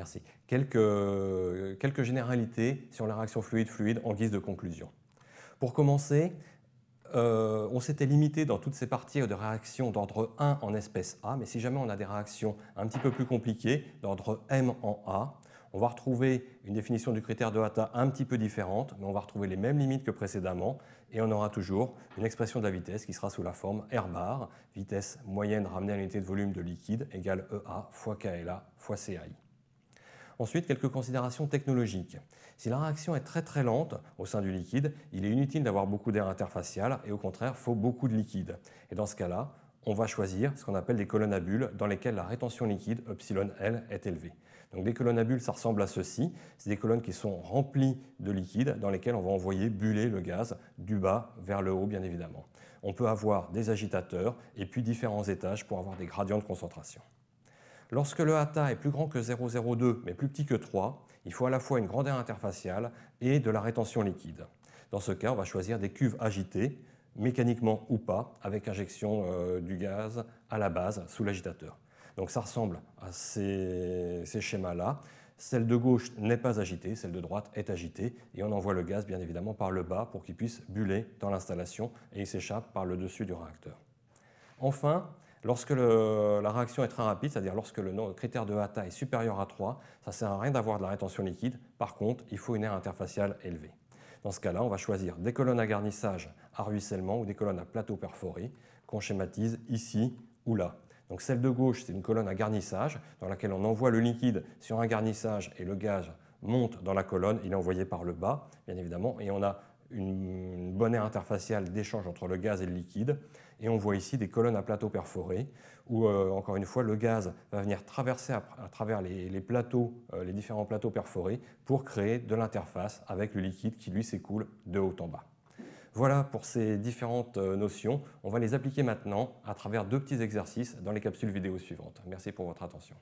Merci. Euh, quelques, généralités sur la réaction fluide-fluide en guise de conclusion. Pour commencer, euh, on s'était limité dans toutes ces parties de réactions d'ordre 1 en espèce A, mais si jamais on a des réactions un petit peu plus compliquées, d'ordre M en A, on va retrouver une définition du critère de Hata un petit peu différente, mais on va retrouver les mêmes limites que précédemment, et on aura toujours une expression de la vitesse qui sera sous la forme R bar, vitesse moyenne ramenée à l'unité de volume de liquide égale EA fois KLA fois CAI. Ensuite, quelques considérations technologiques. Si la réaction est très très lente au sein du liquide, il est inutile d'avoir beaucoup d'air interfacial et au contraire, il faut beaucoup de liquide. Et dans ce cas-là, on va choisir ce qu'on appelle des colonnes à bulles dans lesquelles la rétention liquide, epsilon L, est élevée. Donc des colonnes à bulles, ça ressemble à ceci. C'est des colonnes qui sont remplies de liquide dans lesquelles on va envoyer buller le gaz du bas vers le haut, bien évidemment. On peut avoir des agitateurs et puis différents étages pour avoir des gradients de concentration. Lorsque le hata est plus grand que 0,02 mais plus petit que 3, il faut à la fois une grande interfaciale et de la rétention liquide. Dans ce cas, on va choisir des cuves agitées, mécaniquement ou pas, avec injection euh, du gaz à la base sous l'agitateur. Donc ça ressemble à ces, ces schémas-là. Celle de gauche n'est pas agitée, celle de droite est agitée, et on envoie le gaz bien évidemment par le bas pour qu'il puisse buller dans l'installation et il s'échappe par le dessus du réacteur. Enfin, Lorsque la réaction est très rapide, c'est-à-dire lorsque le, le, critère de Hata est supérieur à 3, ça ne sert à rien d'avoir de la rétention liquide. Par contre, il faut une aire interfaciale élevée. Dans ce cas-là, on va choisir des colonnes à garnissage à ruissellement ou des colonnes à plateau perforé qu'on schématise ici ou là. Donc celle de gauche, c'est une colonne à garnissage dans laquelle on envoie le liquide sur un garnissage et le gaz monte dans la colonne, il est envoyé par le bas, bien évidemment, et on a une bonne aire interfaciale d'échange entre le gaz et le liquide. Et on voit ici des colonnes à plateaux perforés, où euh, encore une fois le gaz va venir traverser à, travers les, plateaux, euh, les différents plateaux perforés, pour créer de l'interface avec le liquide qui lui s'écoule de haut en bas. Voilà pour ces différentes euh, notions. On va les appliquer maintenant à travers deux petits exercices dans les capsules vidéo suivantes. Merci pour votre attention.